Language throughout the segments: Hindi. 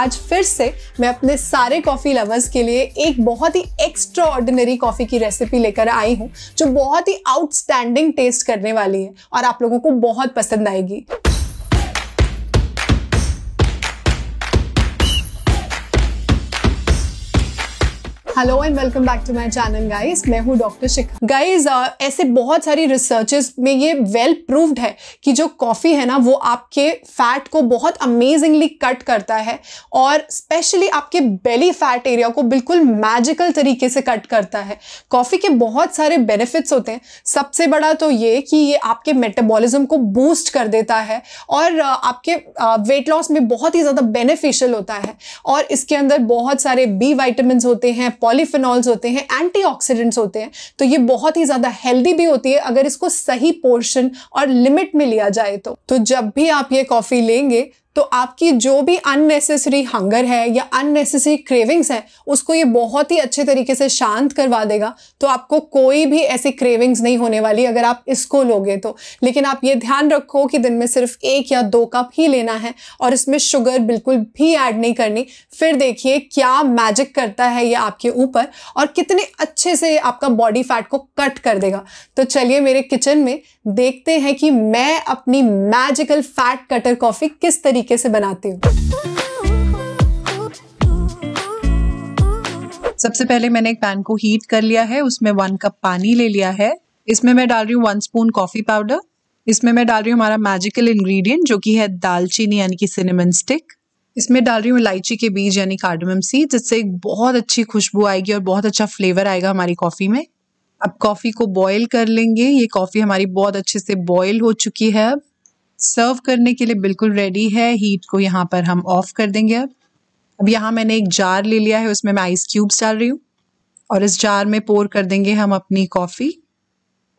आज फिर से मैं अपने सारे कॉफ़ी लवर्स के लिए एक बहुत ही एक्स्ट्रा ऑर्डिनरी कॉफ़ी की रेसिपी लेकर आई हूँ जो बहुत ही आउटस्टैंडिंग टेस्ट करने वाली है और आप लोगों को बहुत पसंद आएगी hello and welcome back to my channel guys मैं हूँ डॉक्टर शिखा गाइस ऐसे बहुत सारी रिसर्चेस में ये वेल प्रूव्ड है कि जो कॉफ़ी है ना वो आपके फैट को बहुत अमेजिंगली कट करता है और स्पेशली आपके बेली फैट एरिया को बिल्कुल मैजिकल तरीके से कट करता है कॉफ़ी के बहुत सारे बेनिफिट्स होते हैं सबसे बड़ा तो ये कि ये आपके मेटाबॉलिज्म को बूस्ट कर देता है और uh, आपके वेट uh, लॉस में बहुत ही ज़्यादा बेनिफिशियल होता है और इसके अंदर बहुत सारे बी वाइटमिन होते हैं पॉलीफिनॉल्स होते हैं एंटीऑक्सीडेंट्स होते हैं तो ये बहुत ही ज़्यादा हेल्दी भी होती है अगर इसको सही पोर्शन और लिमिट में लिया जाए तो, तो जब भी आप ये कॉफ़ी लेंगे तो आपकी जो भी अननेसेसरी हंगर है या अननेसेसरी क्रेविंग्स है उसको ये बहुत ही अच्छे तरीके से शांत करवा देगा तो आपको कोई भी ऐसी क्रेविंग्स नहीं होने वाली अगर आप इसको लोगे तो लेकिन आप ये ध्यान रखो कि दिन में सिर्फ एक या दो कप ही लेना है और इसमें शुगर बिल्कुल भी ऐड नहीं करनी फिर देखिए क्या मैजिक करता है ये आपके ऊपर और कितने अच्छे से आपका बॉडी फैट को कट कर देगा तो चलिए मेरे किचन में देखते हैं कि मैं अपनी मैजिकल फैट कटर कॉफ़ी किस तरीके तरीके से बनाती हूँ सबसे पहले मैंने एक पैन को हीट कर लिया है उसमें वन कप पानी ले लिया है इसमें मैं डाल रही हूँ वन स्पून कॉफ़ी पाउडर इसमें मैं डाल रही हूँ हमारा मैजिकल इंग्रेडिएंट जो कि है दालचीनी यानी कि सिनेमन स्टिक इसमें डाल रही हूँ इलायची के बीज यानी कार्डमम सी जिससे एक बहुत अच्छी खुशबू आएगी और बहुत अच्छा फ्लेवर आएगा हमारी कॉफ़ी में अब कॉफ़ी को बॉयल कर लेंगे ये कॉफ़ी हमारी बहुत अच्छे से बॉयल हो चुकी है अब सर्व करने के लिए बिल्कुल रेडी है हीट को यहाँ पर हम ऑफ कर देंगे अब अब यहाँ मैंने एक जार ले लिया है उसमें मैं आइस क्यूब्स डाल रही हूँ और इस जार में पोर कर देंगे हम अपनी कॉफ़ी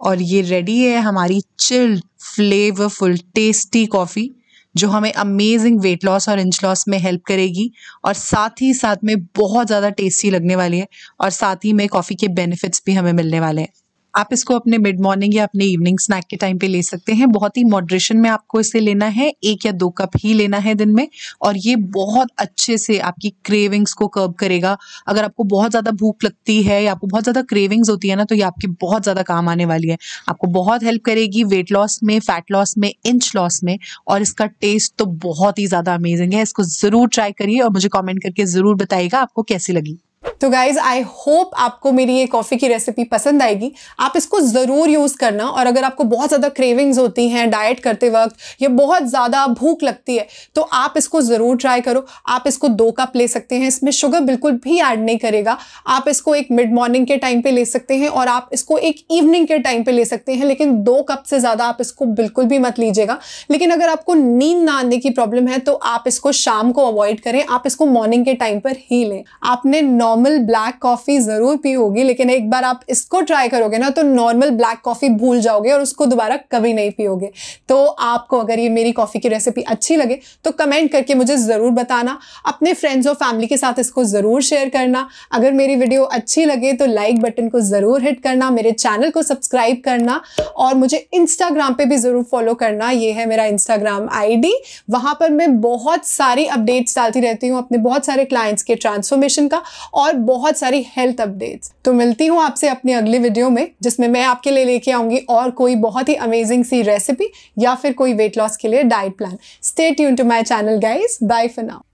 और ये रेडी है हमारी चिल्ड फ्लेवरफुल टेस्टी कॉफ़ी जो हमें अमेजिंग वेट लॉस और इंच लॉस में हेल्प करेगी और साथ ही साथ में बहुत ज़्यादा टेस्टी लगने वाली है और साथ ही में कॉफ़ी के बेनिफिट्स भी हमें मिलने वाले हैं आप इसको अपने मिड मॉर्निंग या अपने इवनिंग स्नैक के टाइम पे ले सकते हैं बहुत ही मॉड्रेशन में आपको इसे लेना है एक या दो कप ही लेना है दिन में और ये बहुत अच्छे से आपकी क्रेविंग्स को कर्व करेगा अगर आपको बहुत ज़्यादा भूख लगती है या आपको बहुत ज़्यादा क्रेविंग्स होती है ना तो ये आपकी बहुत ज़्यादा काम आने वाली है आपको बहुत हेल्प करेगी वेट लॉस में फैट लॉस में इंच लॉस में और इसका टेस्ट तो बहुत ही ज़्यादा अमेजिंग है इसको ज़रूर ट्राई करिए और मुझे कॉमेंट करके ज़रूर बताइएगा आपको कैसी लगी तो गाइज आई होप आपको मेरी ये कॉफ़ी की रेसिपी पसंद आएगी आप इसको ज़रूर यूज़ करना और अगर आपको बहुत ज़्यादा क्रेविंग्स होती हैं डाइट करते वक्त या बहुत ज़्यादा भूख लगती है तो आप इसको ज़रूर ट्राई करो आप इसको दो कप ले सकते हैं इसमें शुगर बिल्कुल भी ऐड नहीं करेगा आप इसको एक मिड मॉर्निंग के टाइम पे ले सकते हैं और आप इसको एक इवनिंग के टाइम पे ले सकते हैं लेकिन दो कप से ज़्यादा आप इसको बिल्कुल भी मत लीजिएगा लेकिन अगर आपको नींद ना आने की प्रॉब्लम है तो आप इसको शाम को अवॉइड करें आप इसको मॉर्निंग के टाइम पर ही लें आपने नॉर्मल नॉर्मल ब्लैक कॉफ़ी ज़रूर पी होगी लेकिन एक बार आप इसको ट्राई करोगे ना तो नॉर्मल ब्लैक कॉफ़ी भूल जाओगे और उसको दोबारा कभी नहीं पियोगे तो आपको अगर ये मेरी कॉफ़ी की रेसिपी अच्छी लगे तो कमेंट करके मुझे ज़रूर बताना अपने फ्रेंड्स और फैमिली के साथ इसको ज़रूर शेयर करना अगर मेरी वीडियो अच्छी लगे तो लाइक बटन को ज़रूर हिट करना मेरे चैनल को सब्सक्राइब करना और मुझे इंस्टाग्राम पर भी ज़रूर फॉलो करना ये है मेरा इंस्टाग्राम आई डी पर मैं बहुत सारी अपडेट्स डालती रहती हूँ अपने बहुत सारे क्लाइंट्स के ट्रांसफॉर्मेशन का और बहुत सारी हेल्थ अपडेट्स तो मिलती हूँ आपसे अपने अगले वीडियो में जिसमें मैं आपके लिए लेके आऊंगी और कोई बहुत ही अमेजिंग सी रेसिपी या फिर कोई वेट लॉस के लिए डाइट प्लान स्टेट यून to my channel guys bye for now